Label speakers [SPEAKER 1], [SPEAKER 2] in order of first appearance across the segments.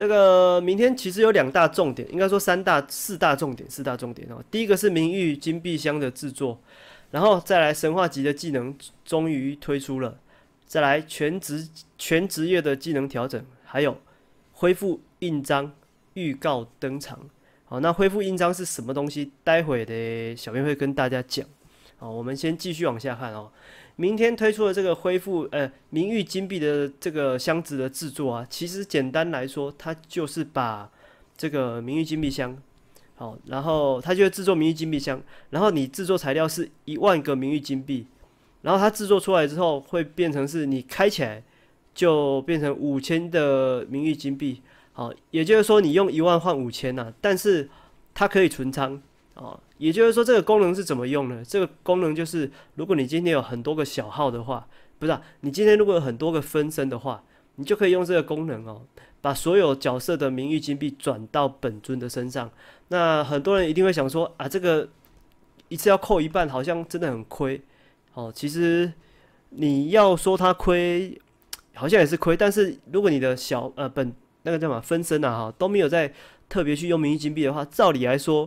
[SPEAKER 1] 这个明天其实有两大重点，应该说三大、四大重点，四大重点哦。第一个是名誉金币箱的制作，然后再来神话级的技能终于推出了，再来全职全职业的技能调整，还有恢复印章预告登场。好，那恢复印章是什么东西？待会的小编会跟大家讲。好，我们先继续往下看哦。明天推出的这个恢复呃名誉金币的这个箱子的制作啊，其实简单来说，它就是把这个名誉金币箱，好，然后它就会制作名誉金币箱，然后你制作材料是一万个名誉金币，然后它制作出来之后会变成是你开起来就变成五千的名誉金币，好，也就是说你用一万换五千呐，但是它可以存仓。哦，也就是说这个功能是怎么用呢？这个功能就是，如果你今天有很多个小号的话，不是，啊，你今天如果有很多个分身的话，你就可以用这个功能哦，把所有角色的名誉金币转到本尊的身上。那很多人一定会想说啊，这个一次要扣一半，好像真的很亏。哦，其实你要说它亏，好像也是亏。但是如果你的小呃本那个叫什么分身啊哈都没有在特别去用名誉金币的话，照理来说。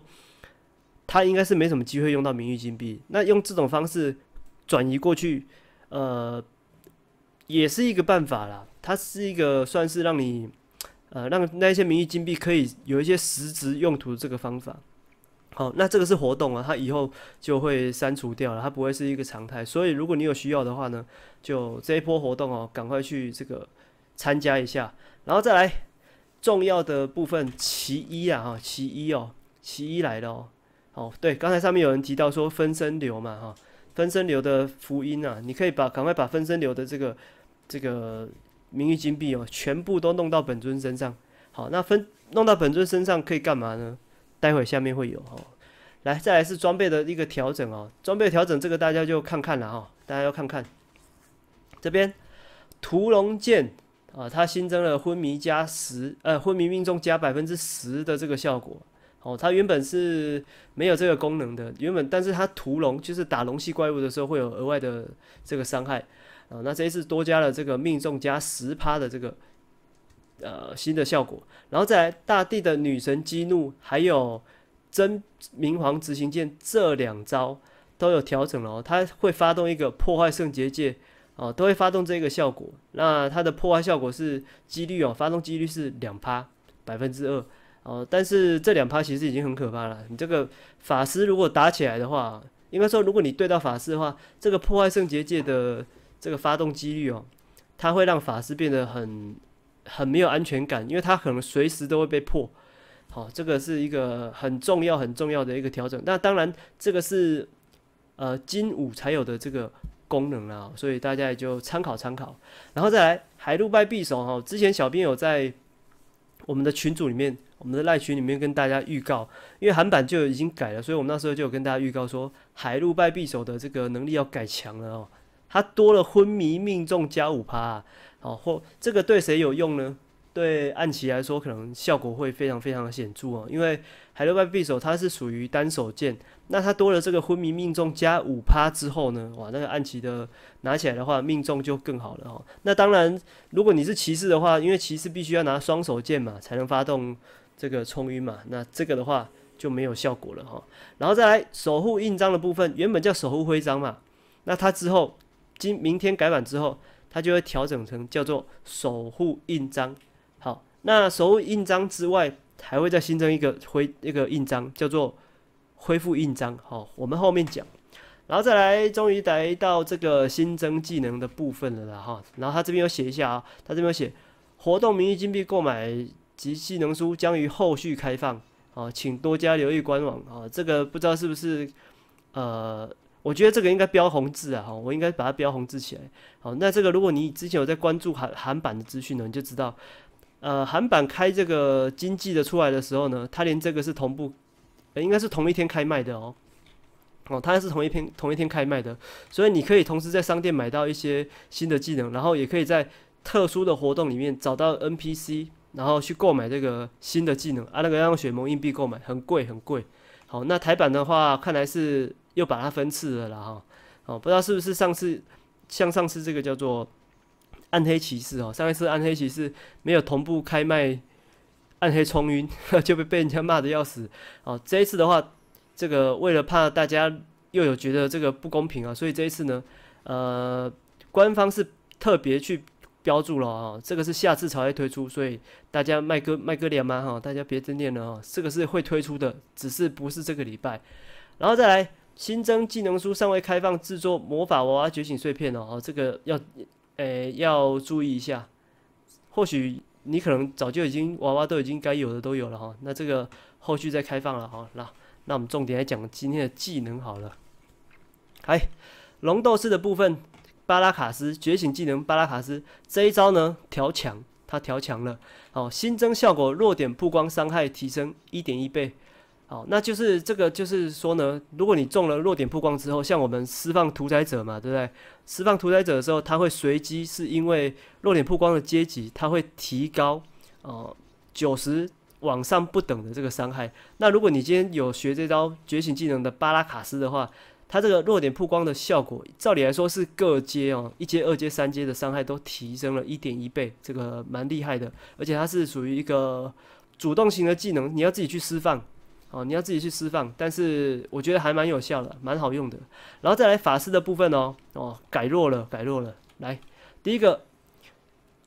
[SPEAKER 1] 他应该是没什么机会用到名誉金币，那用这种方式转移过去，呃，也是一个办法啦。它是一个算是让你呃让那些名誉金币可以有一些实质用途这个方法。好，那这个是活动啊，它以后就会删除掉了，它不会是一个常态。所以如果你有需要的话呢，就这一波活动哦，赶快去这个参加一下，然后再来重要的部分，其一啊，哈，其一哦，其一来了哦。哦，对，刚才上面有人提到说分身流嘛，哈，分身流的福音啊，你可以把赶快把分身流的这个这个名誉金币哦，全部都弄到本尊身上。好，那分弄到本尊身上可以干嘛呢？待会下面会有哈。来，再来是装备的一个调整哦，装备调整这个大家就看看了哈，大家要看看这边屠龙剑啊，它新增了昏迷加十，呃，昏迷命中加百分之十的这个效果。哦，它原本是没有这个功能的，原本，但是它屠龙就是打龙系怪物的时候会有额外的这个伤害啊。那这一次多加了这个命中加十趴的这个呃新的效果，然后再来大地的女神激怒，还有真明皇执行剑这两招都有调整了，哦，它会发动一个破坏圣结界啊，都会发动这个效果。那它的破坏效果是几率哦，发动几率是两趴百分之二。哦，但是这两趴其实已经很可怕了。你这个法师如果打起来的话，应该说如果你对到法师的话，这个破坏圣结界的这个发动几率哦，它会让法师变得很很没有安全感，因为它可能随时都会被破。好，这个是一个很重要很重要的一个调整。那当然，这个是呃金武才有的这个功能啊，所以大家也就参考参考。然后再来海陆拜匕首哈，之前小编有在。我们的群组里面，我们的赖群里面跟大家预告，因为韩版就已经改了，所以我们那时候就有跟大家预告说，海陆败匕首的这个能力要改强了哦，它多了昏迷命中加五趴哦，或这个对谁有用呢？对暗棋来说，可能效果会非常非常的显著啊，因为。海陆外匕首，它是属于单手剑，那它多了这个昏迷命中加五趴之后呢，哇，那个暗骑的拿起来的话，命中就更好了哈。那当然，如果你是骑士的话，因为骑士必须要拿双手剑嘛，才能发动这个冲晕嘛，那这个的话就没有效果了哈。然后再来守护印章的部分，原本叫守护徽章嘛，那它之后今明天改版之后，它就会调整成叫做守护印章。好，那守护印章之外。还会再新增一个恢一个印章，叫做恢复印章，好，我们后面讲，然后再来，终于来到这个新增技能的部分了啦，哈，然后他这边有写一下啊，他这边写活动名义金币购买及技能书将于后续开放，啊，请多加留意官网，啊。这个不知道是不是，呃，我觉得这个应该标红字啊，哈，我应该把它标红字起来，好，那这个如果你之前有在关注韩韩版的资讯呢，你就知道。呃，韩版开这个经济的出来的时候呢，它连这个是同步，应该是同一天开卖的哦。哦，它还是同一天同一天开卖的，所以你可以同时在商店买到一些新的技能，然后也可以在特殊的活动里面找到 NPC，然后去购买这个新的技能啊。那个要雪盟硬币购买，很贵很贵。好，那台版的话，看来是又把它分次了啦哈。哦，不知道是不是上次像上次这个叫做。暗黑骑士哦，上一次暗黑骑士没有同步开麦，暗黑冲晕 就被被人家骂的要死哦。这一次的话，这个为了怕大家又有觉得这个不公平啊，所以这一次呢，呃，官方是特别去标注了啊，这个是下次才会推出，所以大家卖哥卖哥连吗哈，大家别真念了啊，这个是会推出的，只是不是这个礼拜。然后再来新增技能书尚未开放制作魔法娃娃觉醒碎片哦，哦，这个要。诶，要注意一下，或许你可能早就已经娃娃都已经该有的都有了哈，那这个后续再开放了哈。那那我们重点来讲今天的技能好了。哎，龙斗士的部分，巴拉卡斯觉醒技能巴拉卡斯这一招呢调强，它调强了。哦，新增效果弱点曝光伤害提升一点一倍。哦，那就是这个，就是说呢，如果你中了弱点曝光之后，像我们释放屠宰者嘛，对不对？释放屠宰者的时候，它会随机是因为弱点曝光的阶级，它会提高哦九十往上不等的这个伤害。那如果你今天有学这招觉醒技能的巴拉卡斯的话，它这个弱点曝光的效果，照理来说是各阶哦，一阶、二阶、三阶的伤害都提升了一点一倍，这个蛮厉害的。而且它是属于一个主动型的技能，你要自己去释放。哦，你要自己去释放，但是我觉得还蛮有效的，蛮好用的。然后再来法师的部分哦，哦，改弱了，改弱了。来，第一个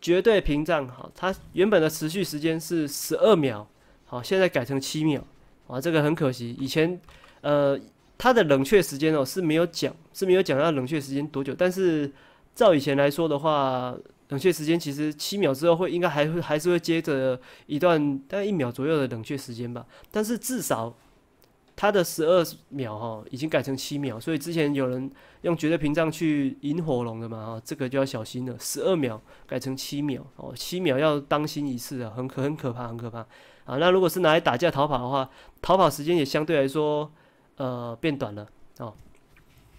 [SPEAKER 1] 绝对屏障，好，它原本的持续时间是十二秒，好，现在改成七秒。哇，这个很可惜。以前，呃，它的冷却时间哦是没有讲，是没有讲要冷却时间多久。但是照以前来说的话。冷却时间其实七秒之后会应该还会还是会接着一段大概一秒左右的冷却时间吧，但是至少它的十二秒哈已经改成七秒，所以之前有人用绝对屏障去引火龙的嘛，啊这个就要小心了，十二秒改成七秒哦，七秒要当心一次啊，很可很可怕，很可怕啊。那如果是拿来打架逃跑的话，逃跑时间也相对来说呃变短了哦，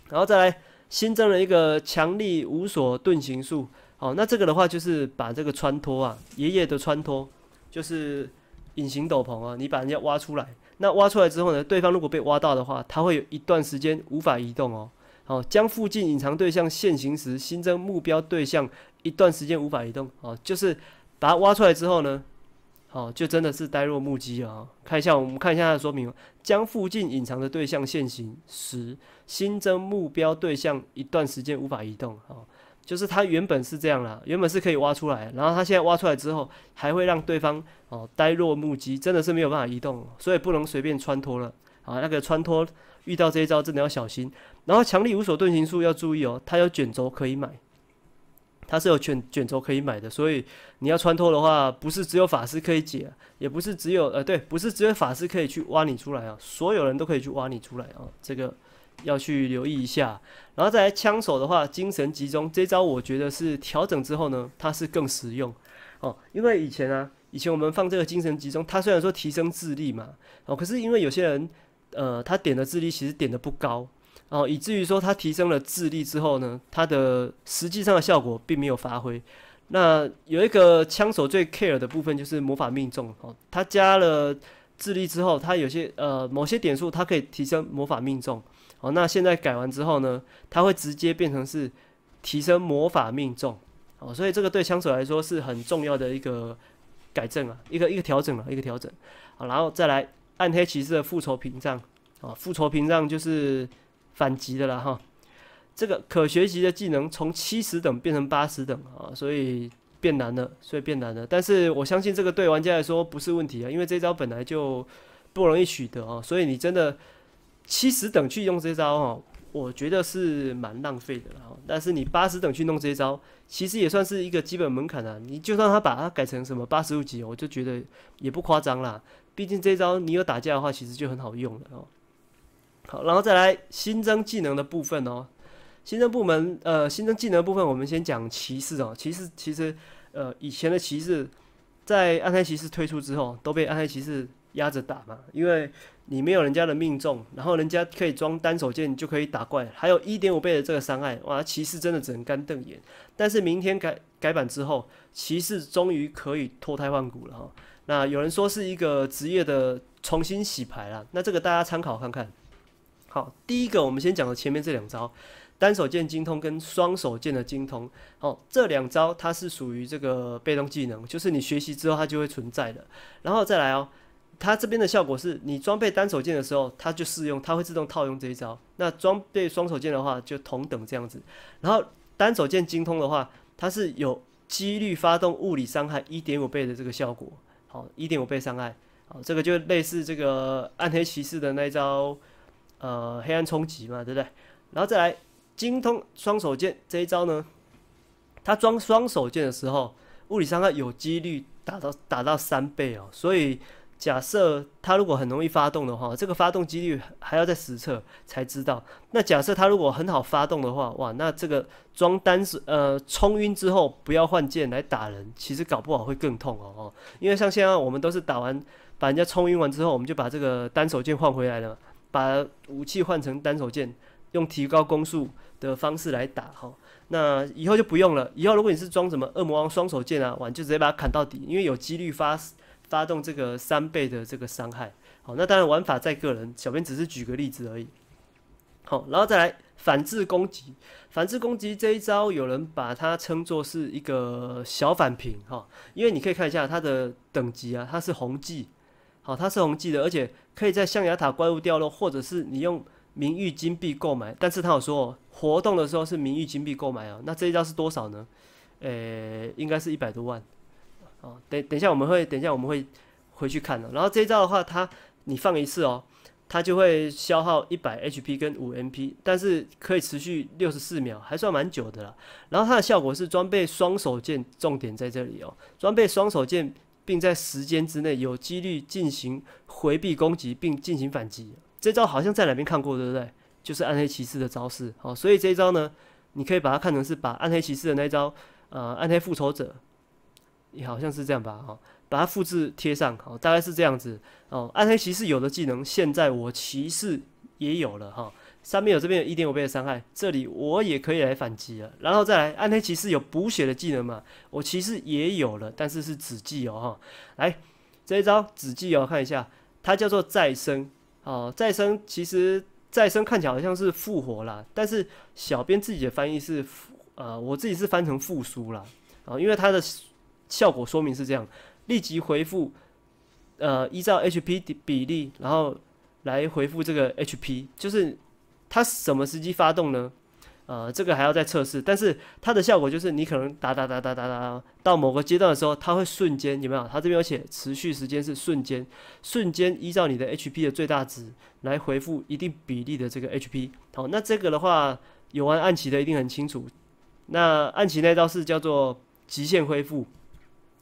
[SPEAKER 1] 然后再来新增了一个强力无所遁形术。好，那这个的话就是把这个穿脱啊，爷爷的穿脱，就是隐形斗篷啊。你把人家挖出来，那挖出来之后呢，对方如果被挖到的话，他会有一段时间无法移动哦。好，将附近隐藏对象现行时，新增目标对象一段时间无法移动。好，就是把它挖出来之后呢，好，就真的是呆若木鸡啊。看一下，我们看一下它的说明：将附近隐藏的对象现行时，新增目标对象一段时间无法移动。好。就是他原本是这样啦，原本是可以挖出来，然后他现在挖出来之后，还会让对方哦呆若木鸡，真的是没有办法移动，所以不能随便穿脱了。啊，那个穿脱遇到这一招真的要小心。然后强力无所遁形术要注意哦，它有卷轴可以买，它是有卷卷轴可以买的，所以你要穿脱的话，不是只有法师可以解，也不是只有呃对，不是只有法师可以去挖你出来啊，所有人都可以去挖你出来啊，这个。要去留意一下，然后再来枪手的话，精神集中这招，我觉得是调整之后呢，它是更实用哦。因为以前啊，以前我们放这个精神集中，它虽然说提升智力嘛，哦，可是因为有些人，呃，他点的智力其实点的不高哦，以至于说他提升了智力之后呢，它的实际上的效果并没有发挥。那有一个枪手最 care 的部分就是魔法命中哦，他加了智力之后，他有些呃某些点数，它可以提升魔法命中。哦，那现在改完之后呢，它会直接变成是提升魔法命中，哦，所以这个对枪手来说是很重要的一个改正啊，一个一个调整啊，一个调整。好，然后再来暗黑骑士的复仇屏障，啊，复仇屏障就是反击的啦哈。这个可学习的技能从七十等变成八十等啊，所以变难了，所以变难了。但是我相信这个对玩家来说不是问题啊，因为这招本来就不容易取得啊，所以你真的。七十等去用这招哈，我觉得是蛮浪费的哈。但是你八十等去弄这招，其实也算是一个基本门槛啊。你就算他把它改成什么八十五级，我就觉得也不夸张啦。毕竟这招你有打架的话，其实就很好用了哦。好，然后再来新增技能的部分哦。新增部门呃，新增技能部分，我们先讲骑士哦。骑士其实呃，以前的骑士在暗黑骑士推出之后，都被暗黑骑士压着打嘛，因为。你没有人家的命中，然后人家可以装单手剑就可以打怪，还有一点五倍的这个伤害，哇！骑士真的只能干瞪眼。但是明天改改版之后，骑士终于可以脱胎换骨了哈。那有人说是一个职业的重新洗牌了，那这个大家参考看看。好，第一个我们先讲的前面这两招，单手剑精通跟双手剑的精通，哦，这两招它是属于这个被动技能，就是你学习之后它就会存在的。然后再来哦。它这边的效果是你装备单手剑的时候，它就适用，它会自动套用这一招。那装备双手剑的话，就同等这样子。然后单手剑精通的话，它是有几率发动物理伤害一点五倍的这个效果。好，一点五倍伤害。好，这个就类似这个暗黑骑士的那一招，呃，黑暗冲击嘛，对不对？然后再来精通双手剑这一招呢，它装双手剑的时候，物理伤害有几率达到达到三倍哦，所以。假设它如果很容易发动的话，这个发动几率还要在实测才知道。那假设它如果很好发动的话，哇，那这个装单手呃冲晕之后不要换剑来打人，其实搞不好会更痛哦。因为像现在我们都是打完把人家冲晕完之后，我们就把这个单手剑换回来了，把武器换成单手剑，用提高攻速的方式来打哈。那以后就不用了。以后如果你是装什么恶魔王双手剑啊，完就直接把它砍到底，因为有几率发。发动这个三倍的这个伤害，好，那当然玩法在个人，小编只是举个例子而已。好，然后再来反制攻击，反制攻击这一招，有人把它称作是一个小反平哈，因为你可以看一下它的等级啊，它是红记，好，它是红记的，而且可以在象牙塔怪物掉落，或者是你用名誉金币购买，但是它有说活动的时候是名誉金币购买啊，那这一招是多少呢？呃，应该是一百多万。哦，等等一下，我们会等一下我们会回去看的。然后这一招的话，它你放一次哦，它就会消耗一百 HP 跟五 MP，但是可以持续六十四秒，还算蛮久的了。然后它的效果是装备双手剑，重点在这里哦，装备双手剑并在时间之内有几率进行回避攻击并进行反击。这招好像在哪边看过，对不对？就是暗黑骑士的招式。哦，所以这一招呢，你可以把它看成是把暗黑骑士的那一招呃暗黑复仇者。好像是这样吧，哈，把它复制贴上，好，大概是这样子哦。暗黑骑士有的技能，现在我骑士也有了，哈。上面有这边有一点五倍的伤害，这里我也可以来反击了。然后再来，暗黑骑士有补血的技能嘛？我骑士也有了，但是是紫技哦，哈。来，这一招紫技哦，看一下，它叫做再生哦。再生其实再生看起来好像是复活啦，但是小编自己的翻译是复，呃，我自己是翻成复苏啦，啊，因为它的。效果说明是这样，立即回复，呃，依照 HP 的比例，然后来回复这个 HP，就是它什么时机发动呢？呃，这个还要再测试，但是它的效果就是你可能打打打打打打到某个阶段的时候，它会瞬间，有没有？它这边有写持续时间是瞬间，瞬间依照你的 HP 的最大值来回复一定比例的这个 HP。好，那这个的话，有玩暗棋的一定很清楚，那暗棋那招是叫做极限恢复。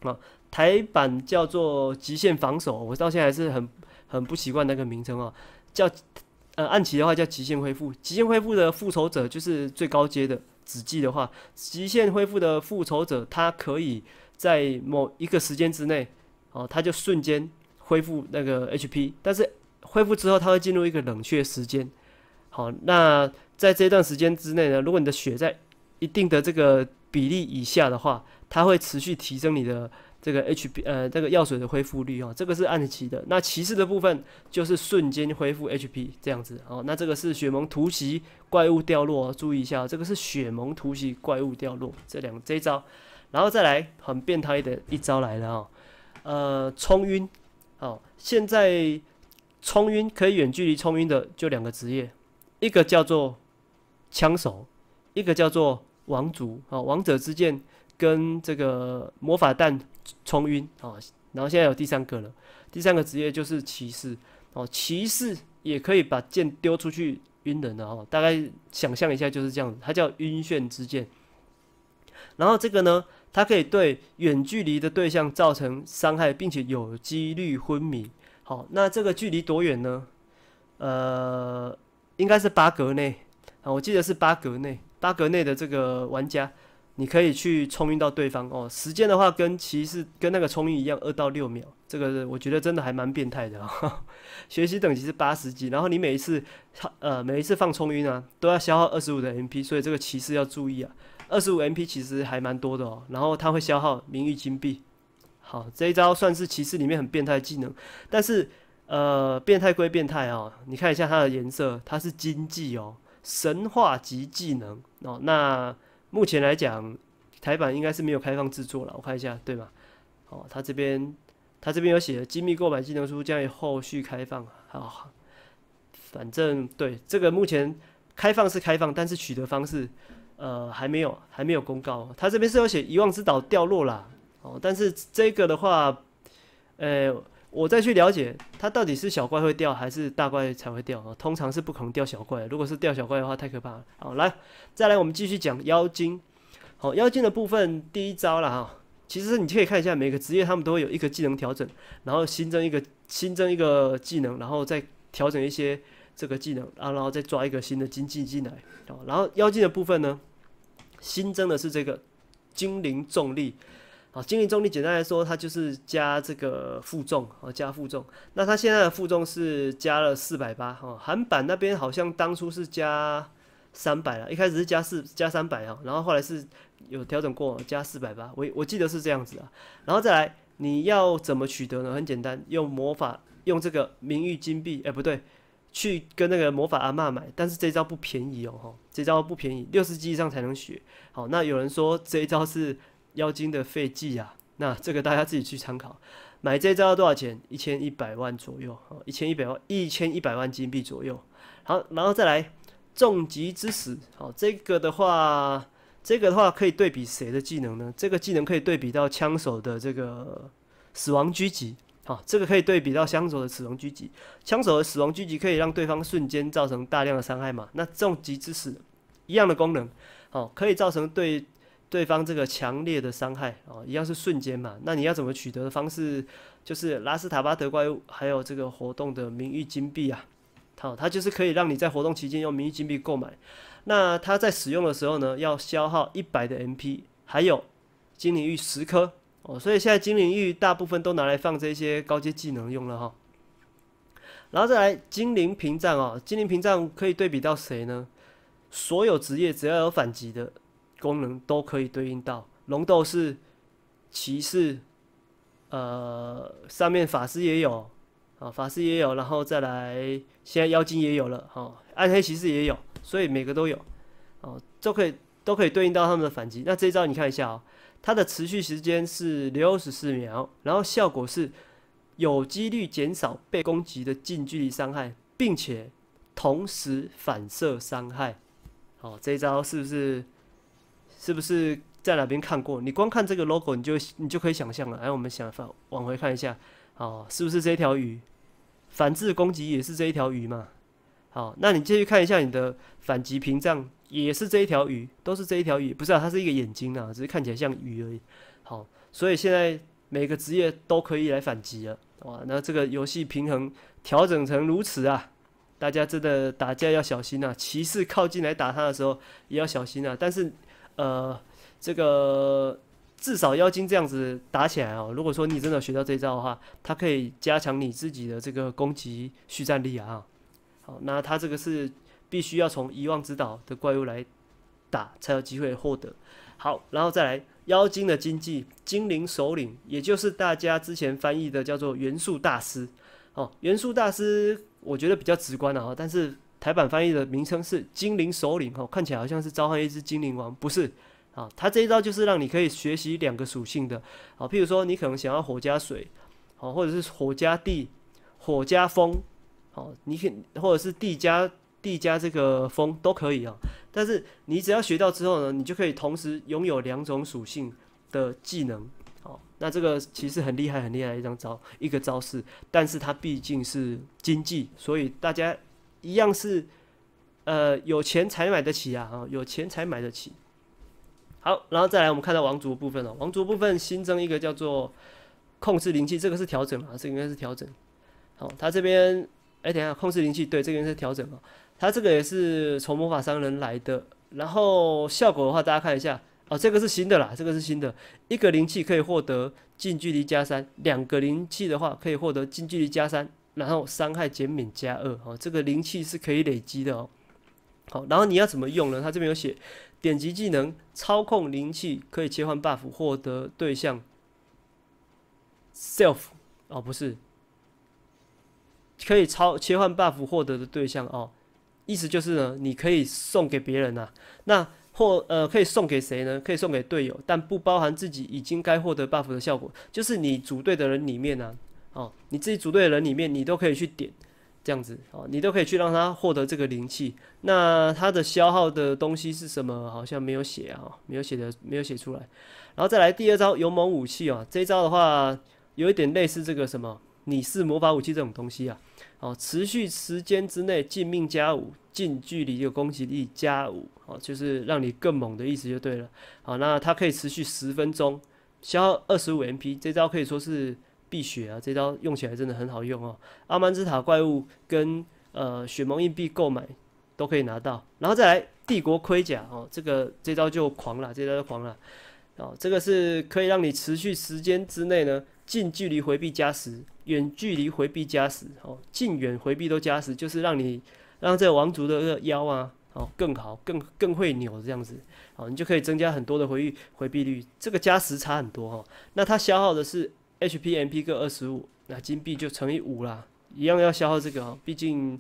[SPEAKER 1] 啊，台版叫做极限防守，我到现在还是很很不习惯那个名称哦。叫呃暗棋的话叫极限恢复，极限恢复的复仇者就是最高阶的。子季的话，极限恢复的复仇者，他可以在某一个时间之内，哦，他就瞬间恢复那个 HP。但是恢复之后，它会进入一个冷却时间。好，那在这段时间之内呢，如果你的血在一定的这个比例以下的话，它会持续提升你的这个 HP，呃，这个药水的恢复率哦，这个是暗骑的。那骑士的部分就是瞬间恢复 HP 这样子哦。那这个是血盟突袭怪物掉落，注意一下，这个是血盟突袭怪物掉落这两个这一招。然后再来很变态的一招来了啊，呃，冲晕。好，现在冲晕可以远距离冲晕的就两个职业，一个叫做枪手，一个叫做王族啊，王者之剑。跟这个魔法弹冲晕啊，然后现在有第三个了，第三个职业就是骑士哦，骑士也可以把剑丢出去晕人的哦，大概想象一下就是这样子，它叫晕眩之剑。然后这个呢，它可以对远距离的对象造成伤害，并且有几率昏迷。好，那这个距离多远呢？呃，应该是八格内啊，我记得是八格内，八格内的这个玩家。你可以去冲晕到对方哦。时间的话，跟骑士跟那个冲晕一样，二到六秒。这个我觉得真的还蛮变态的。哦。学习等级是八十级，然后你每一次，呃，每一次放冲晕啊，都要消耗二十五的 MP。所以这个骑士要注意啊，二十五 MP 其实还蛮多的哦。然后它会消耗名誉金币。好，这一招算是骑士里面很变态技能，但是呃，变态归变态哦，你看一下它的颜色，它是金技哦，神话级技能哦。那目前来讲，台版应该是没有开放制作了。我看一下，对吗？哦，他这边他这边有写的，机密购买技能书将于后续开放。好，反正对这个目前开放是开放，但是取得方式呃还没有还没有公告。他这边是有写遗忘之岛掉落啦。哦，但是这个的话，呃。我再去了解它到底是小怪会掉还是大怪才会掉啊？通常是不可能掉小怪，如果是掉小怪的话太可怕了。好，来再来我们继续讲妖精。好，妖精的部分第一招了哈。其实你可以看一下每个职业他们都会有一个技能调整，然后新增一个新增一个技能，然后再调整一些这个技能啊，然后再抓一个新的经济进来。然后妖精的部分呢，新增的是这个精灵重力。好，精灵重力简单来说，它就是加这个负重，哦，加负重。那它现在的负重是加了四百八，哈，韩版那边好像当初是加三百了，一开始是加四，加三百啊，然后后来是有调整过，加四百八，我我记得是这样子啊。然后再来，你要怎么取得呢？很简单，用魔法，用这个名誉金币，哎，不对，去跟那个魔法阿妈买，但是这招不便宜哦，哈，这招不便宜，六十级以上才能学。好，那有人说这一招是。妖精的废计啊，那这个大家自己去参考。买这招要多少钱？一千一百万左右，哦，一千一百万，一千一百万金币左右。好，然后再来重疾之死，好，这个的话，这个的话可以对比谁的技能呢？这个技能可以对比到枪手的这个死亡狙击，好，这个可以对比到枪手的死亡狙击。枪手的死亡狙击可以让对方瞬间造成大量的伤害嘛？那重疾之死一样的功能，好，可以造成对。对方这个强烈的伤害哦，一样是瞬间嘛？那你要怎么取得的方式？就是拉斯塔巴德怪物，还有这个活动的名誉金币啊。好，它就是可以让你在活动期间用名誉金币购买。那它在使用的时候呢，要消耗一百的 MP，还有精灵玉十颗哦。所以现在精灵玉大部分都拿来放这些高阶技能用了哈。然后再来精灵屏障哦，精灵屏障可以对比到谁呢？所有职业只要有反击的。功能都可以对应到龙斗士、骑士，呃，上面法师也有，啊，法师也有，然后再来现在妖精也有了，哈，暗黑骑士也有，所以每个都有，哦，都可以都可以对应到他们的反击。那这一招你看一下啊，它的持续时间是六十四秒，然后效果是有几率减少被攻击的近距离伤害，并且同时反射伤害。哦，这一招是不是？是不是在哪边看过？你光看这个 logo，你就你就可以想象了。来，我们想法往回看一下，哦，是不是这条鱼反制攻击也是这一条鱼嘛？好，那你继续看一下你的反击屏障也是这一条鱼，都是这一条鱼，不是啊，它是一个眼睛啊，只是看起来像鱼而已。好，所以现在每个职业都可以来反击了，哇！那这个游戏平衡调整成如此啊，大家真的打架要小心啊，骑士靠近来打他的时候也要小心啊，但是。呃，这个至少妖精这样子打起来哦。如果说你真的学到这招的话，它可以加强你自己的这个攻击蓄战力啊。好，那它这个是必须要从遗忘之岛的怪物来打才有机会获得。好，然后再来妖精的经济精灵首领，也就是大家之前翻译的叫做元素大师。哦，元素大师我觉得比较直观的啊，但是。台版翻译的名称是精灵首领哦，看起来好像是召唤一只精灵王，不是？啊，它这一招就是让你可以学习两个属性的，好，譬如说你可能想要火加水，好，或者是火加地，火加风，好，你可或者是地加地加这个风都可以啊。但是你只要学到之后呢，你就可以同时拥有两种属性的技能，哦，那这个其实很厉害很厉害一张招一个招式，但是它毕竟是经济，所以大家。一样是，呃，有钱才买得起啊！有钱才买得起。好，然后再来，我们看到王族部分了。王族部分新增一个叫做“控制灵气”，这个是调整嘛？这应该是调整。好，它这边，哎，等一下，“控制灵气”，对，这边是调整嘛？它这个也是从魔法商人来的。然后效果的话，大家看一下，哦，这个是新的啦，这个是新的。一个灵气可以获得近距离加三，两个灵气的话可以获得近距离加三。然后伤害减免加二，哦，这个灵气是可以累积的哦。好，然后你要怎么用呢？它这边有写，点击技能操控灵气，可以切换 buff 获得对象 self 哦，不是，可以超切换 buff 获得的对象哦。意思就是呢，你可以送给别人呐。那或呃，可以送给谁呢？可以送给队友，但不包含自己已经该获得 buff 的效果。就是你组队的人里面呢。哦，你自己组队的人里面，你都可以去点，这样子哦，你都可以去让他获得这个灵气。那它的消耗的东西是什么？好像没有写啊，没有写的，没有写出来。然后再来第二招勇猛武器哦，这一招的话有一点类似这个什么，你是魔法武器这种东西啊。哦，持续时间之内，近命加五，近距离就攻击力加五，哦，就是让你更猛的意思就对了。好，那它可以持续十分钟，消耗二十五 MP，这招可以说是。碧血啊，这招用起来真的很好用哦。阿曼之塔怪物跟呃血盟硬币购买都可以拿到，然后再来帝国盔甲哦，这个这招就狂了，这招就狂了哦。这个是可以让你持续时间之内呢，近距离回避加十，远距离回避加十哦，近远回避都加十，就是让你让这个王族的腰啊哦更好更更会扭这样子哦，你就可以增加很多的回避回避率，这个加时差很多哈。那它消耗的是。H P M P 各二十五，那金币就乘以五啦，一样要消耗这个哦，毕竟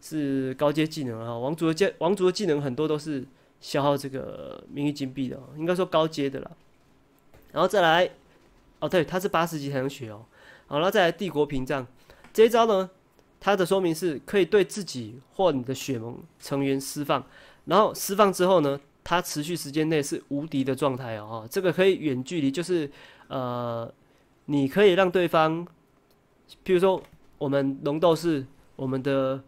[SPEAKER 1] 是高阶技能啊。王族的技王族的技能很多都是消耗这个名誉金币的，应该说高阶的啦。然后再来，哦，对，他是八十级才能学哦。好，然后再来帝国屏障，这一招呢，它的说明是可以对自己或你的血盟成员释放，然后释放之后呢，它持续时间内是无敌的状态哦。这个可以远距离，就是呃。你可以让对方，譬如说我们龙斗士、我们的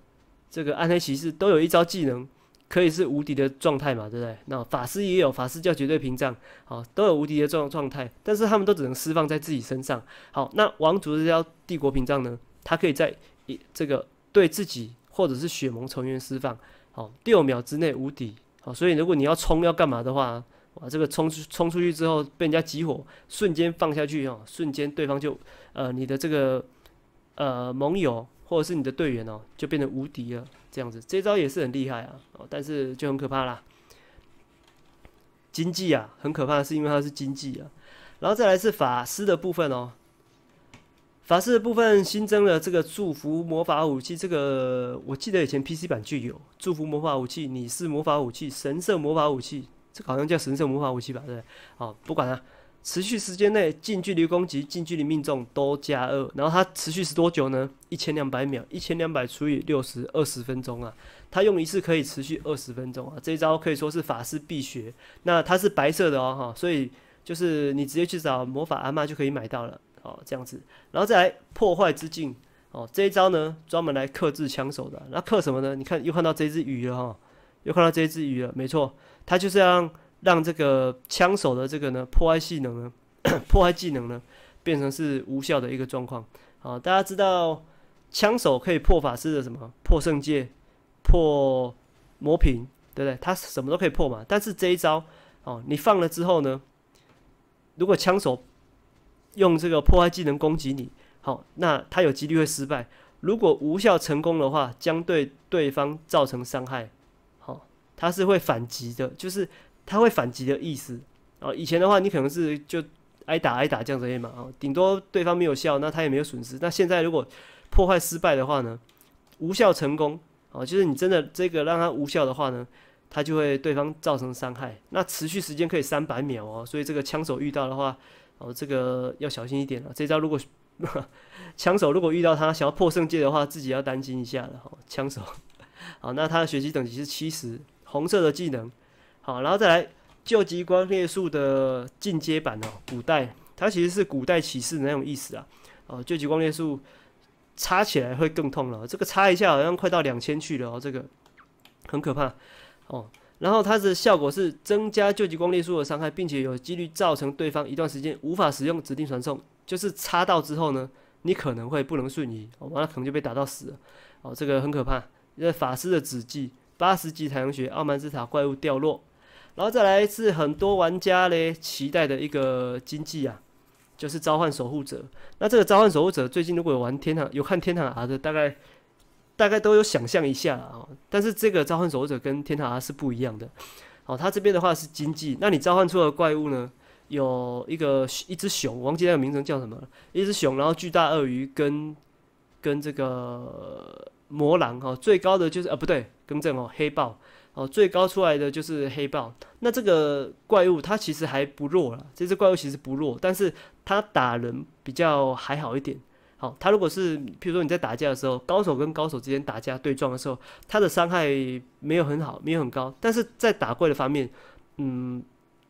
[SPEAKER 1] 这个暗黑骑士都有一招技能，可以是无敌的状态嘛，对不对？那法师也有，法师叫绝对屏障，好，都有无敌的状状态，但是他们都只能释放在自己身上。好，那王族这雕帝国屏障呢？它可以在一这个对自己或者是血盟成员释放，好，六秒之内无敌。好，所以如果你要冲要干嘛的话。啊，这个冲出冲出去之后被人家集火，瞬间放下去哦，瞬间对方就呃你的这个呃盟友或者是你的队员哦就变成无敌了，这样子这招也是很厉害啊，哦但是就很可怕啦。经济啊很可怕，是因为它是经济啊。然后再来是法师的部分哦，法师的部分新增了这个祝福魔法武器，这个我记得以前 PC 版就有祝福魔法武器，你是魔法武器，神圣魔法武器。这好像叫神圣魔法武器吧？对，好，不管了。持续时间内近距离攻击、近距离命中都加二，然后它持续是多久呢？一千两百秒，一千两百除以六十二十分钟啊。它用一次可以持续二十分钟啊。这一招可以说是法师必学。那它是白色的哦，哈，所以就是你直接去找魔法阿妈就可以买到了。好，这样子，然后再来破坏之镜。哦，这一招呢，专门来克制枪手的。那克什么呢？你看又看到这只鱼了哈，又看到这只鱼了，没错。他就是要让这个枪手的这个呢破坏技能呢，破坏技能呢，变成是无效的一个状况。好，大家知道枪手可以破法师的什么破圣戒、破魔瓶，对不对？他什么都可以破嘛。但是这一招哦，你放了之后呢，如果枪手用这个破坏技能攻击你，好，那他有几率会失败。如果无效成功的话，将对对方造成伤害。他是会反击的，就是他会反击的意思。哦，以前的话你可能是就挨打挨打这样子也嘛，哦，顶多对方没有效，那他也没有损失。那现在如果破坏失败的话呢，无效成功，哦，就是你真的这个让他无效的话呢，他就会对方造成伤害。那持续时间可以三百秒哦，所以这个枪手遇到的话，哦，这个要小心一点了。这招如果 枪手如果遇到他想要破圣界的话，自己要担心一下了。哦，枪手，好，那他的学习等级是七十。红色的技能，好，然后再来救急光烈术的进阶版哦，古代它其实是古代骑士那种意思啊。哦，救极光烈术插起来会更痛了，这个插一下好像快到两千去了哦，这个很可怕哦。然后它的效果是增加救极光烈术的伤害，并且有几率造成对方一段时间无法使用指定传送，就是插到之后呢，你可能会不能瞬移，完了可能就被打到死了哦，这个很可怕，因为法师的指技。八十级太阳穴傲慢之塔怪物掉落，然后再来是很多玩家嘞期待的一个经济啊，就是召唤守护者。那这个召唤守护者最近如果有玩天堂有看天堂 R 的，大概大概都有想象一下啊。但是这个召唤守护者跟天堂 R 是不一样的。好，它这边的话是经济，那你召唤出的怪物呢，有一个一只熊，忘记那个名称叫什么，一只熊，然后巨大鳄鱼跟跟这个。魔狼哈，最高的就是呃不对，更正哦，黑豹哦，最高出来的就是黑豹。那这个怪物它其实还不弱了，这只怪物其实不弱，但是它打人比较还好一点。好，它如果是譬如说你在打架的时候，高手跟高手之间打架对撞的时候，它的伤害没有很好，没有很高，但是在打怪的方面，嗯，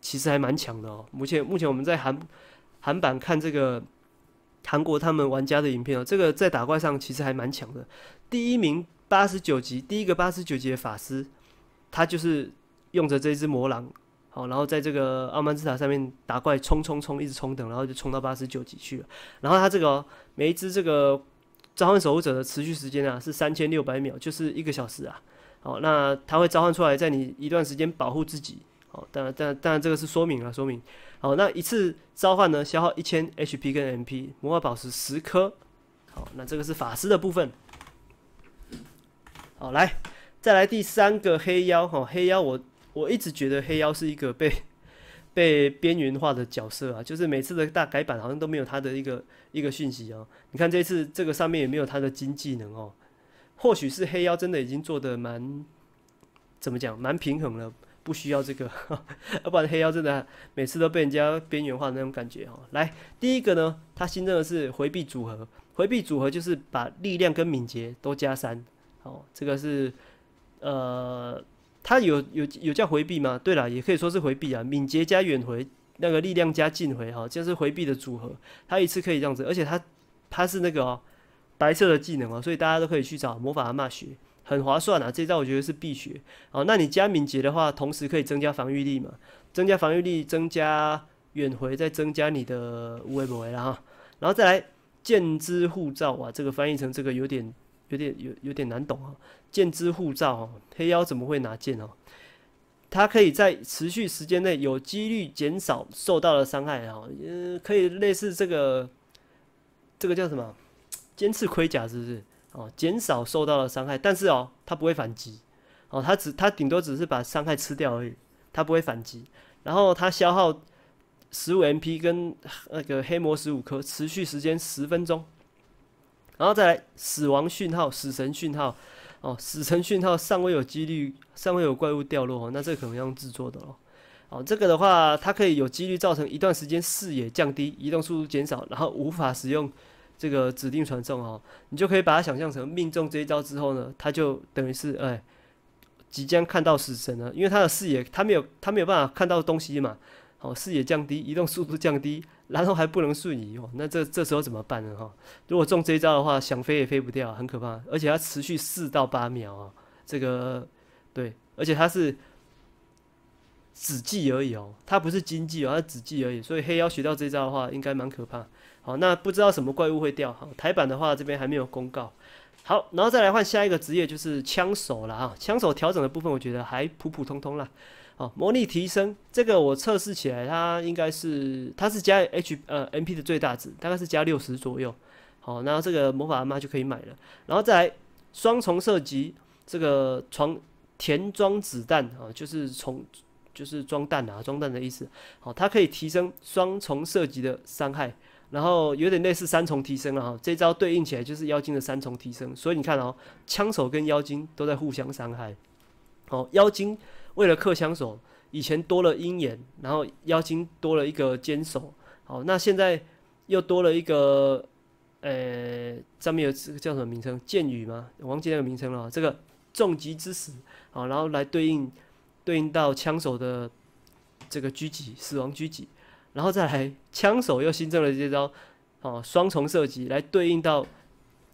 [SPEAKER 1] 其实还蛮强的哦。目前目前我们在韩韩版看这个。韩国他们玩家的影片哦，这个在打怪上其实还蛮强的。第一名八十九级，第一个八十九级的法师，他就是用着这只魔狼，好，然后在这个奥曼之塔上面打怪，冲冲冲，一直冲等，然后就冲到八十九级去了。然后他这个每一只这个召唤守护者的持续时间啊是三千六百秒，就是一个小时啊。好，那他会召唤出来，在你一段时间保护自己。好，当然，但当然这个是说明了，说明好，那一次召唤呢，消耗一千 HP 跟 MP，魔法宝石十颗，好，那这个是法师的部分，好，来再来第三个黑妖，哈，黑妖我我一直觉得黑妖是一个被被边缘化的角色啊，就是每次的大改版好像都没有他的一个一个讯息哦。你看这次这个上面也没有他的金技能哦，或许是黑妖真的已经做的蛮怎么讲蛮平衡了。不需要这个，要 不然黑妖真的每次都被人家边缘化那种感觉哈。来，第一个呢，它新增的是回避组合。回避组合就是把力量跟敏捷都加三。哦，这个是呃，它有有有叫回避吗？对了，也可以说是回避啊。敏捷加远回，那个力量加近回，哈，就是回避的组合。它一次可以这样子，而且它它是那个白色的技能啊，所以大家都可以去找魔法阿妈学。很划算啊！这招我觉得是必学。好，那你加敏捷的话，同时可以增加防御力嘛？增加防御力，增加远回，再增加你的无畏不畏了哈。然后再来剑之护照啊，这个翻译成这个有点有点有有点难懂啊。剑之护照哦，黑妖怎么会拿剑哦？它可以在持续时间内有几率减少受到的伤害啊。呃，可以类似这个，这个叫什么？尖刺盔甲是不是？哦，减少受到的伤害，但是哦，它不会反击，哦，它只它顶多只是把伤害吃掉而已，它不会反击。然后它消耗十五 MP 跟那个黑魔十五颗，持续时间十分钟。然后再来死亡讯号，死神讯号，哦，死神讯号尚未有几率，尚未有怪物掉落哦，那这个可能要用制作的哦。哦，这个的话，它可以有几率造成一段时间视野降低，移动速度减少，然后无法使用。这个指定传送哦，你就可以把它想象成命中这一招之后呢，他就等于是哎即将看到死神了，因为他的视野他没有他没有办法看到东西嘛，哦，视野降低，移动速度降低，然后还不能瞬移，哦，那这这时候怎么办呢？哈，如果中这一招的话，想飞也飞不掉，很可怕，而且它持续四到八秒啊，这个对，而且它是。子技而已哦，它不是经济哦，它子技而已，所以黑妖学到这招的话，应该蛮可怕。好，那不知道什么怪物会掉。好，台版的话这边还没有公告。好，然后再来换下一个职业，就是枪手了啊。枪手调整的部分，我觉得还普普通通啦。好，魔力提升这个我测试起来，它应该是它是加 H 呃 MP 的最大值，大概是加六十左右。好，那这个魔法阿妈就可以买了。然后再来双重射击，这个床填装子弹啊，就是从就是装弹啊，装弹的意思。好，它可以提升双重射击的伤害，然后有点类似三重提升了哈。这招对应起来就是妖精的三重提升，所以你看哦，枪手跟妖精都在互相伤害。好，妖精为了克枪手，以前多了鹰眼，然后妖精多了一个坚守。好，那现在又多了一个，呃，上面有这个叫什么名称？剑雨吗？忘记那个名称了。这个重疾之死，好，然后来对应。对应到枪手的这个狙击死亡狙击，然后再来枪手又新增了这招哦，双重射击，来对应到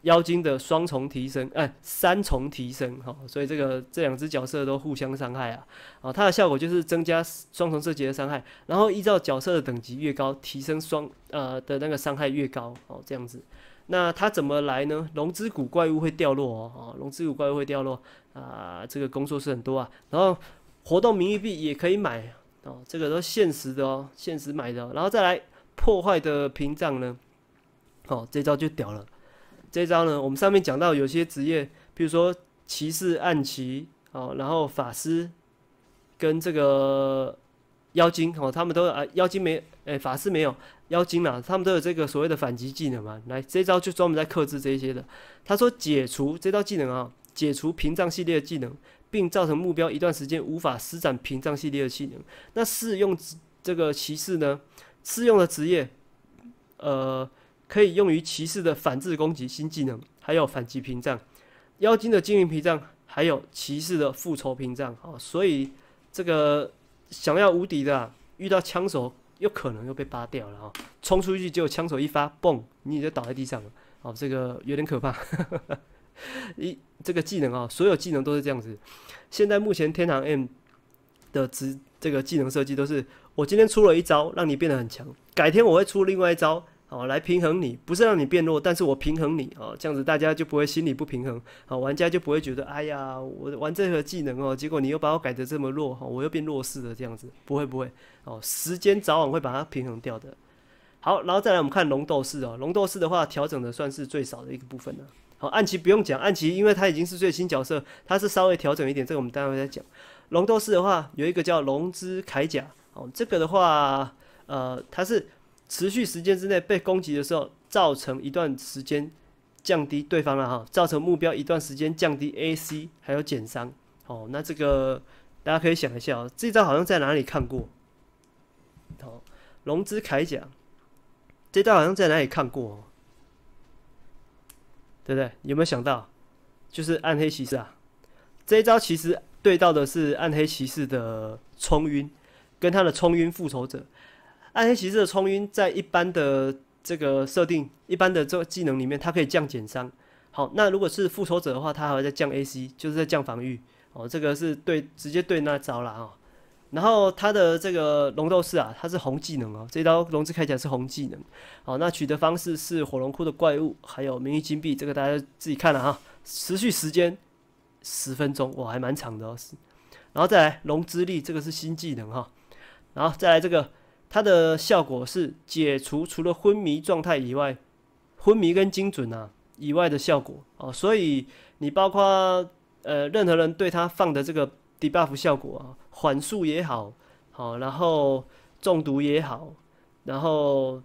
[SPEAKER 1] 妖精的双重提升哎三重提升哈，所以这个这两只角色都互相伤害啊啊它的效果就是增加双重射击的伤害，然后依照角色的等级越高，提升双呃的那个伤害越高哦这样子，那它怎么来呢？龙之谷怪物会掉落哦，龙之谷怪物会掉落啊，这个工作是很多啊，然后。活动名誉币也可以买哦，这个都限时的哦，限时买的。然后再来破坏的屏障呢？哦，这招就屌了。这招呢，我们上面讲到有些职业，比如说骑士、暗骑，哦，然后法师跟这个妖精，哦，他们都啊，妖精没，哎，法师没有，妖精啊，他们都有这个所谓的反击技能嘛。来，这招就专门在克制这些的。他说解除这招技能啊，解除屏障系列的技能。并造成目标一段时间无法施展屏障系列的技能。那适用这个骑士呢？适用的职业，呃，可以用于骑士的反制攻击新技能，还有反击屏障、妖精的精灵屏障，还有骑士的复仇屏障。哦，所以这个想要无敌的，遇到枪手又可能又被扒掉了啊！冲出去，就枪手一发，嘣，你就倒在地上了。哦，这个有点可怕。一这个技能啊，所有技能都是这样子。现在目前天堂 M 的职这个技能设计都是，我今天出了一招让你变得很强，改天我会出另外一招，哦，来平衡你，不是让你变弱，但是我平衡你啊，这样子大家就不会心理不平衡，好玩家就不会觉得哎呀，我玩这个技能哦，结果你又把我改得这么弱，哈，我又变弱势了这样子，不会不会哦，时间早晚会把它平衡掉的。好，然后再来我们看龙斗士哦，龙斗士的话调整的算是最少的一个部分啊。哦，暗棋不用讲，暗棋因为它已经是最新角色，它是稍微调整一点，这个我们待会再讲。龙斗士的话，有一个叫龙之铠甲，哦，这个的话，呃，它是持续时间之内被攻击的时候，造成一段时间降低对方了哈，造成目标一段时间降低 AC 还有减伤。哦，那这个大家可以想一下哦，这招好像在哪里看过？哦，龙之铠甲，这招好像在哪里看过？哦？对不对？有没有想到，就是暗黑骑士啊，这一招其实对到的是暗黑骑士的冲晕，跟他的冲晕复仇者。暗黑骑士的冲晕在一般的这个设定、一般的这个技能里面，它可以降减伤。好，那如果是复仇者的话，它还再降 AC，就是在降防御。哦，这个是对直接对那招了啊。然后他的这个龙斗士啊，他是红技能哦。这刀龙之铠甲是红技能，好，那取得方式是火龙窟的怪物，还有名誉金币，这个大家自己看了哈。持续时间十分钟，哇，还蛮长的哦。然后再来龙之力，这个是新技能哈。然后再来这个，它的效果是解除除了昏迷状态以外，昏迷跟精准啊以外的效果哦。所以你包括呃任何人对他放的这个 debuff 效果啊。缓速也好，好，然后中毒也好，然后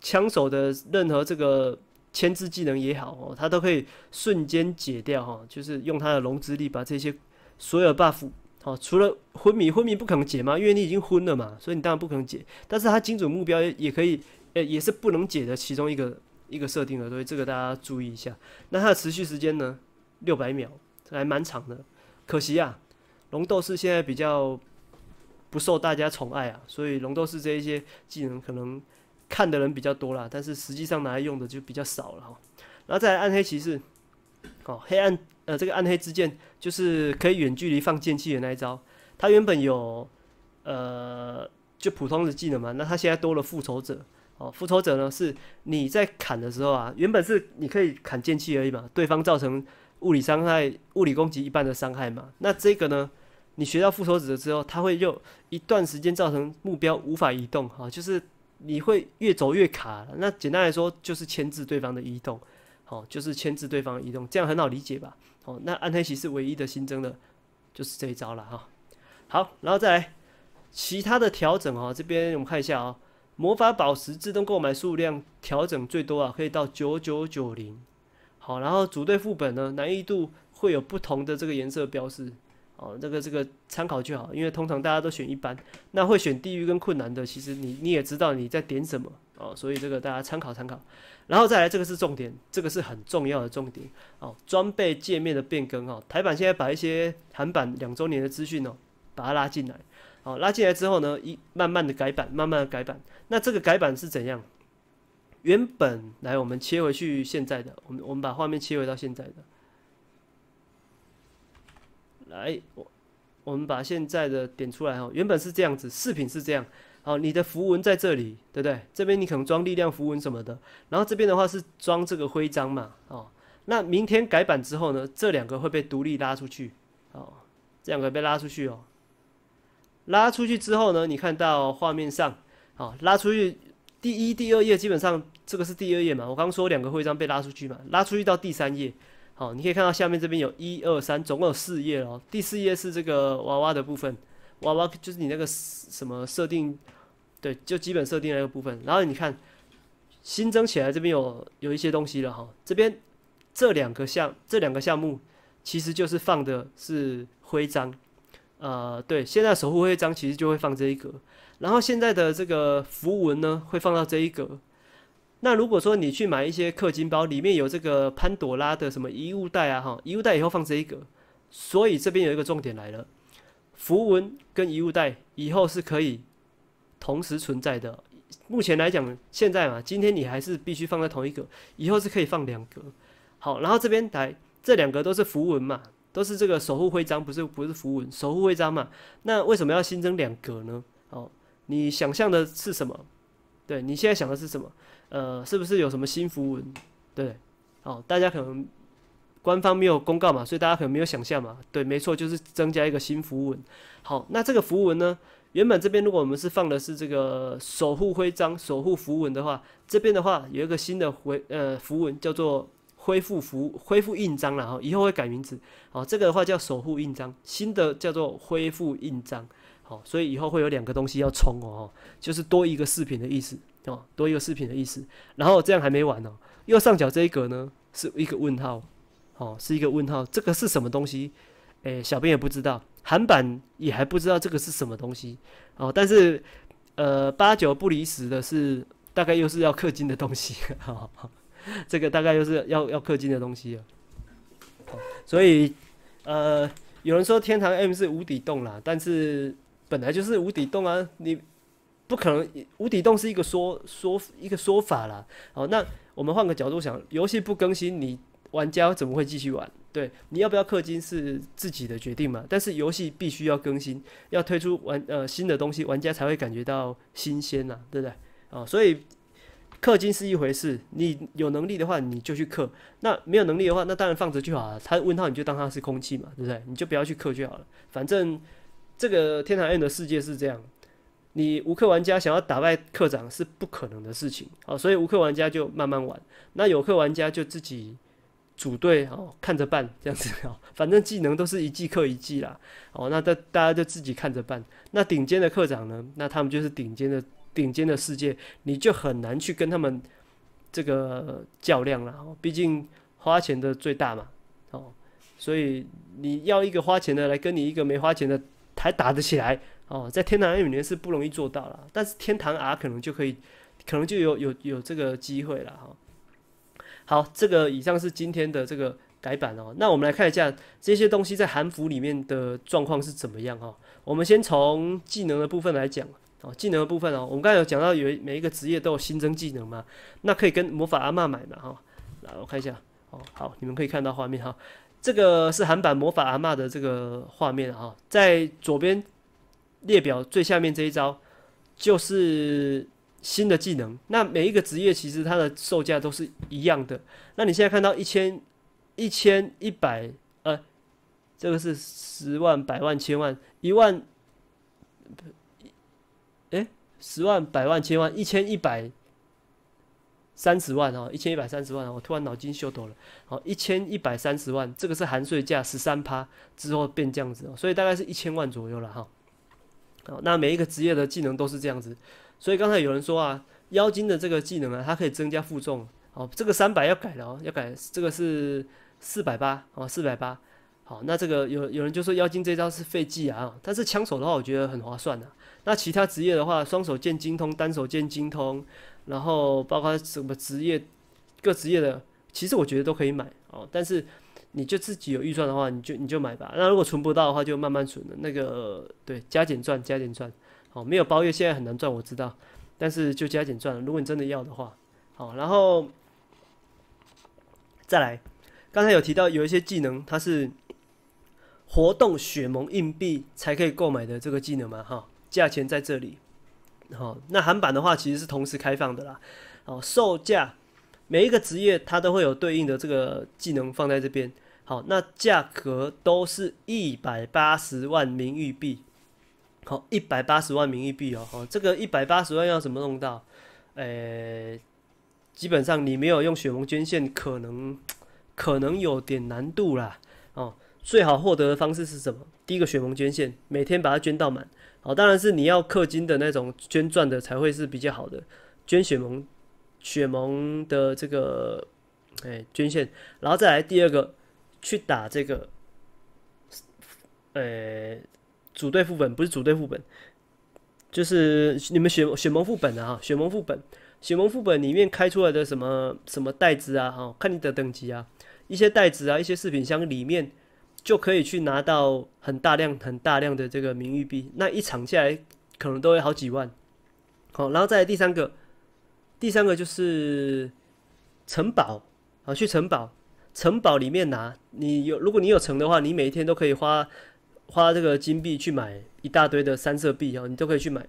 [SPEAKER 1] 枪手的任何这个牵制技能也好，哦，他都可以瞬间解掉哈，就是用他的龙之力把这些所有 buff，好，除了昏迷，昏迷不可能解嘛，因为你已经昏了嘛，所以你当然不可能解。但是他精准目标也可以，诶，也是不能解的其中一个一个设定的，所以这个大家注意一下。那它的持续时间呢？六百秒，还蛮长的，可惜啊。龙斗士现在比较不受大家宠爱啊，所以龙斗士这一些技能可能看的人比较多啦，但是实际上拿来用的就比较少了哈。然后再来暗黑骑士，哦，黑暗呃这个暗黑之剑就是可以远距离放剑气的那一招，它原本有呃就普通的技能嘛，那它现在多了复仇者哦，复仇者呢是你在砍的时候啊，原本是你可以砍剑气而已嘛，对方造成物理伤害、物理攻击一半的伤害嘛，那这个呢？你学到复仇者了之后，它会就一段时间造成目标无法移动啊，就是你会越走越卡。那简单来说就是牵制对方的移动，好，就是牵制对方移动，这样很好理解吧？好，那暗黑骑士唯一的新增的，就是这一招了哈。好，然后再来其他的调整啊，这边我们看一下啊，魔法宝石自动购买数量调整最多啊，可以到九九九零。好，然后组队副本呢，难易度会有不同的这个颜色标示。哦，这个这个参考就好，因为通常大家都选一般，那会选地狱跟困难的，其实你你也知道你在点什么哦，所以这个大家参考参考，然后再来这个是重点，这个是很重要的重点。哦，装备界面的变更哦，台版现在把一些韩版两周年的资讯哦，把它拉进来，哦，拉进来之后呢，一慢慢的改版，慢慢的改版，那这个改版是怎样？原本来我们切回去现在的，我们我们把画面切回到现在的。来，我我们把现在的点出来哈。原本是这样子，饰品是这样。好，你的符文在这里，对不对？这边你可能装力量符文什么的。然后这边的话是装这个徽章嘛。哦，那明天改版之后呢，这两个会被独立拉出去。哦，这两个被拉出去哦。拉出去之后呢，你看到画面上，哦，拉出去第一、第二页基本上这个是第二页嘛。我刚说两个徽章被拉出去嘛，拉出去到第三页。哦，你可以看到下面这边有一二三，总共有四页哦。第四页是这个娃娃的部分，娃娃就是你那个什么设定，对，就基本设定那个部分。然后你看新增起来这边有有一些东西了哈，这边这两个项，这两个项目其实就是放的是徽章，呃，对，现在守护徽章其实就会放这一格，然后现在的这个符文呢会放到这一格。那如果说你去买一些氪金包，里面有这个潘朵拉的什么遗物袋啊，哈，遗物袋以后放这一格，所以这边有一个重点来了，符文跟遗物袋以后是可以同时存在的。目前来讲，现在嘛，今天你还是必须放在同一个，以后是可以放两格。好，然后这边来，这两个都是符文嘛，都是这个守护徽章，不是不是符文，守护徽章嘛。那为什么要新增两格呢？哦，你想象的是什么？对你现在想的是什么？呃，是不是有什么新符文？对，哦，大家可能官方没有公告嘛，所以大家可能没有想象嘛。对，没错，就是增加一个新符文。好，那这个符文呢？原本这边如果我们是放的是这个守护徽章、守护符文的话，这边的话有一个新的回呃符文叫做恢复符、恢复印章了哈。以后会改名字。好，这个的话叫守护印章，新的叫做恢复印章。好，所以以后会有两个东西要冲哦，就是多一个饰品的意思。哦，多一个视频的意思。然后这样还没完呢，右上角这一格呢是一个问号，哦，是一个问号，这个是什么东西？哎，小编也不知道，韩版也还不知道这个是什么东西哦。但是呃，八九不离十的是，大概又是要氪金的东西哦，这个大概又是要要氪金的东西哦、所以呃，有人说天堂 M 是无底洞啦，但是本来就是无底洞啊，你。不可能，无底洞是一个说说一个说法啦。哦，那我们换个角度想，游戏不更新，你玩家怎么会继续玩？对，你要不要氪金是自己的决定嘛。但是游戏必须要更新，要推出玩呃新的东西，玩家才会感觉到新鲜呐，对不对？啊，所以氪金是一回事，你有能力的话你就去氪，那没有能力的话，那当然放着就好了。他问号你就当他是空气嘛，对不对？你就不要去氪就好了。反正这个《天堂愿》的世界是这样。你无氪玩家想要打败课长是不可能的事情，啊，所以无氪玩家就慢慢玩，那有氪玩家就自己组队哦，看着办这样子哦，反正技能都是一季克一季啦，哦，那大大家就自己看着办。那顶尖的课长呢？那他们就是顶尖的顶尖的世界，你就很难去跟他们这个较量了哦，毕竟花钱的最大嘛，哦，所以你要一个花钱的来跟你一个没花钱的还打得起来。哦，在天堂里面是不容易做到了，但是天堂 R 可能就可以，可能就有有有这个机会了哈。好，这个以上是今天的这个改版哦。那我们来看一下这些东西在韩服里面的状况是怎么样哈。我们先从技能的部分来讲，哦，技能的部分哦，我们刚才有讲到有每一个职业都有新增技能嘛，那可以跟魔法阿妈买嘛哈。来，我看一下，哦，好，你们可以看到画面哈。这个是韩版魔法阿妈的这个画面哈，在左边。列表最下面这一招就是新的技能。那每一个职业其实它的售价都是一样的。那你现在看到一千一千一百呃，这个是十万百万千万一万，哎，十万百万千万一千一百三十万哦一千一百三十万。我突然脑筋秀抖了。好，一千一百三十万，这个是含税价，十三趴之后变这样子，所以大概是一千万左右了哈。哦，那每一个职业的技能都是这样子，所以刚才有人说啊，妖精的这个技能啊，它可以增加负重，哦，这个三百要改了哦，要改这个是四百八啊，四百八。好，那这个有有人就说妖精这招是废技啊，但是枪手的话我觉得很划算的。那其他职业的话，双手剑精通、单手剑精通，然后包括什么职业，各职业的，其实我觉得都可以买哦，但是。你就自己有预算的话，你就你就买吧。那如果存不到的话，就慢慢存。那个对，加减赚，加减赚。好，没有包月，现在很难赚，我知道。但是就加减赚了。如果你真的要的话，好，然后再来。刚才有提到有一些技能，它是活动血盟硬币才可以购买的这个技能嘛？哈，价钱在这里。好，那韩版的话其实是同时开放的啦。哦，售价。每一个职业它都会有对应的这个技能放在这边。好，那价格都是一百八十万名誉币。好，一百八十万名誉币哦。好，这个一百八十万要怎么弄到？诶，基本上你没有用血盟捐献，可能可能有点难度啦。哦，最好获得的方式是什么？第一个血盟捐献，每天把它捐到满。好，当然是你要氪金的那种捐钻的才会是比较好的捐血盟。雪盟的这个哎捐献，然后再来第二个去打这个呃组队副本，不是组队副本，就是你们雪雪盟副本的哈，血盟副本，雪盟副本里面开出来的什么什么袋子啊，哈，看你的等级啊，一些袋子啊，一些饰品箱里面就可以去拿到很大量很大量的这个名誉币，那一场下来可能都会好几万，好，然后再来第三个。第三个就是城堡啊，去城堡，城堡里面拿你有，如果你有城的话，你每一天都可以花花这个金币去买一大堆的三色币哦，你都可以去买。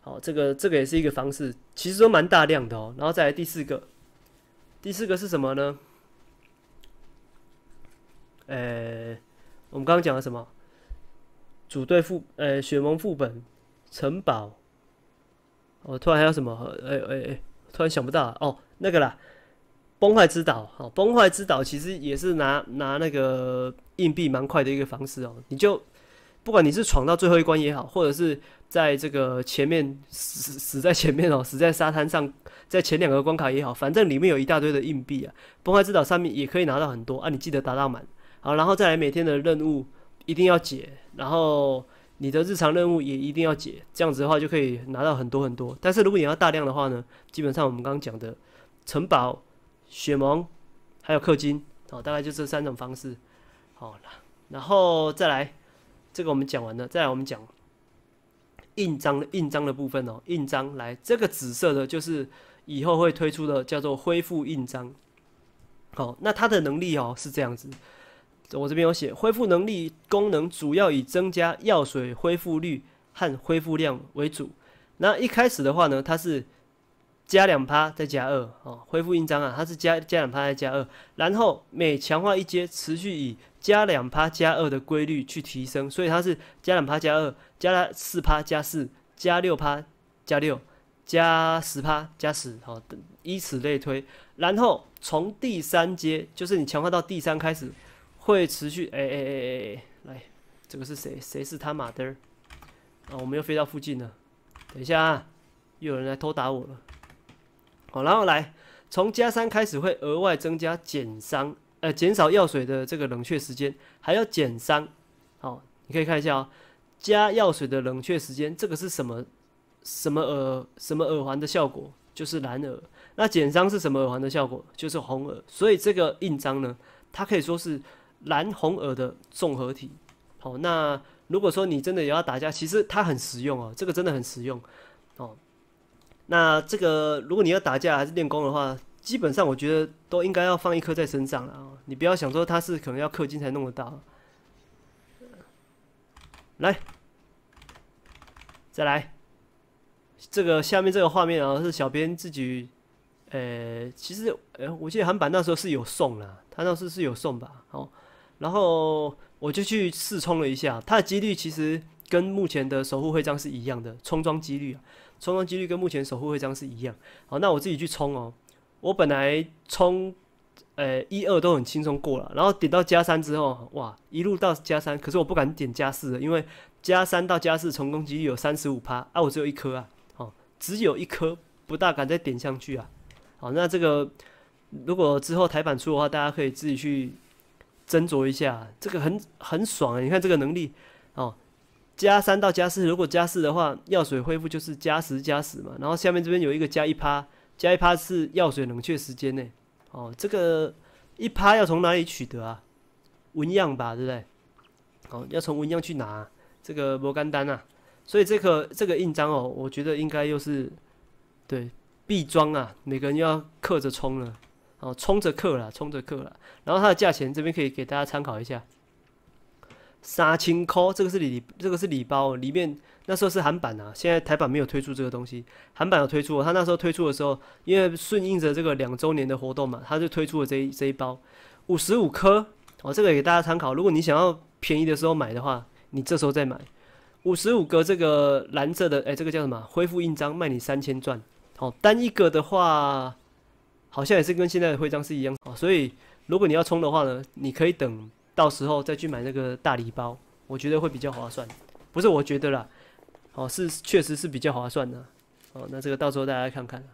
[SPEAKER 1] 好，这个这个也是一个方式，其实都蛮大量的哦。然后再来第四个，第四个是什么呢？呃，我们刚刚讲了什么？组队副呃，血盟副本，城堡。哦，突然还有什么？哎哎哎！突然想不到哦，那个啦，崩坏之岛哦，崩坏之岛其实也是拿拿那个硬币蛮快的一个方式哦。你就不管你是闯到最后一关也好，或者是在这个前面死死在前面哦，死在沙滩上，在前两个关卡也好，反正里面有一大堆的硬币啊。崩坏之岛上面也可以拿到很多啊，你记得打到满好，然后再来每天的任务一定要解，然后。你的日常任务也一定要解，这样子的话就可以拿到很多很多。但是如果你要大量的话呢，基本上我们刚刚讲的城堡、雪盟还有氪金，哦，大概就这三种方式。好了，然后再来，这个我们讲完了，再来我们讲印章的印章的部分哦。印章来，这个紫色的就是以后会推出的叫做恢复印章。好，那它的能力哦是这样子。我这边有写，恢复能力功能主要以增加药水恢复率和恢复量为主。那一开始的话呢，它是加两趴再加二哦，恢复印章啊，它是加加两趴再加二，然后每强化一阶，持续以加两趴加二的规律去提升，所以它是加两趴加二，加四趴加四，加六趴加六，加十趴加十，好，依此类推。然后从第三阶，就是你强化到第三开始。会持续，哎哎哎哎哎，来，这个是谁？谁是他马的？啊，我们又飞到附近了。等一下，又有人来偷打我了。好，然后来从加三开始会额外增加减伤，呃，减少药水的这个冷却时间，还要减伤。好，你可以看一下啊，加药水的冷却时间，这个是什么？什么耳？什么耳环的效果？就是蓝耳。那减伤是什么耳环的效果？就是红耳。所以这个印章呢，它可以说是。蓝红耳的综合体，好，那如果说你真的也要打架，其实它很实用哦，这个真的很实用哦。那这个如果你要打架还是练功的话，基本上我觉得都应该要放一颗在身上了啊。你不要想说它是可能要氪金才弄得到。来，再来，这个下面这个画面啊，是小编自己，呃，其实，哎，我记得韩版那时候是有送了，他那时候是有送吧，好。然后我就去试冲了一下，它的几率其实跟目前的守护徽章是一样的，冲装几率啊，冲装几率跟目前守护徽章是一样。好，那我自己去冲哦。我本来冲，呃，一二都很轻松过了，然后点到加三之后，哇，一路到加三，可是我不敢点加四的，因为加三到加四成功几率有三十五趴，啊，我只有一颗啊，哦，只有一颗，不大敢再点上去啊。好，那这个如果之后台版出的话，大家可以自己去。斟酌一下，这个很很爽哎！你看这个能力，哦，加三到加四，如果加四的话，药水恢复就是加十加十嘛。然后下面这边有一个加一趴，加一趴是药水冷却时间呢。哦，这个一趴要从哪里取得啊？纹样吧，对不对？哦，要从纹样去拿这个摩甘丹啊。所以这个这个印章哦，我觉得应该又是对必装啊，每个人要刻着冲了。哦，冲着客了，冲着客了。然后它的价钱这边可以给大家参考一下。三千颗，这个是礼，这个是礼包，里面那时候是韩版啊，现在台版没有推出这个东西，韩版有推出。它那时候推出的时候，因为顺应着这个两周年的活动嘛，它就推出了这一这一包，五十五颗。哦，这个给大家参考，如果你想要便宜的时候买的话，你这时候再买。五十五个这个蓝色的，哎，这个叫什么？恢复印章卖你三千转。好，单一个的话。好像也是跟现在的徽章是一样啊，所以如果你要充的话呢，你可以等到时候再去买那个大礼包，我觉得会比较划算。不是我觉得啦，哦，是确实是比较划算的。哦，那这个到时候大家看看。